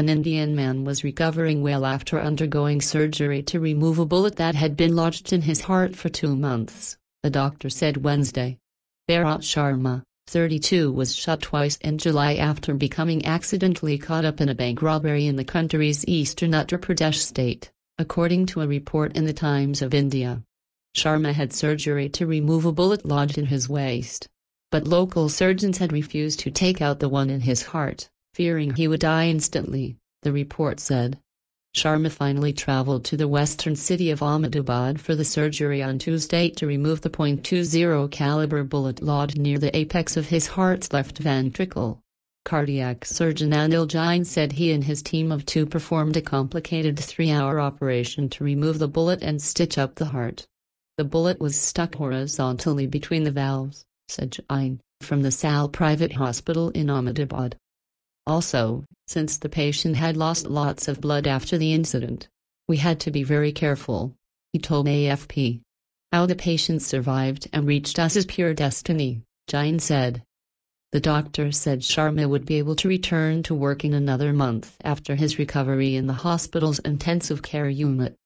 An Indian man was recovering well after undergoing surgery to remove a bullet that had been lodged in his heart for two months, the doctor said Wednesday. Bharat Sharma, 32 was shot twice in July after becoming accidentally caught up in a bank robbery in the country's eastern Uttar Pradesh state, according to a report in the Times of India. Sharma had surgery to remove a bullet lodged in his waist. But local surgeons had refused to take out the one in his heart fearing he would die instantly, the report said. Sharma finally traveled to the western city of Ahmedabad for the surgery on Tuesday to remove the .20 caliber bullet lodged near the apex of his heart's left ventricle. Cardiac surgeon Anil Jain said he and his team of two performed a complicated three-hour operation to remove the bullet and stitch up the heart. The bullet was stuck horizontally between the valves, said Jain, from the Sal Private Hospital in Ahmedabad. Also, since the patient had lost lots of blood after the incident, we had to be very careful, he told AFP. How the patient survived and reached us is pure destiny, Jain said. The doctor said Sharma would be able to return to work in another month after his recovery in the hospital's intensive care unit.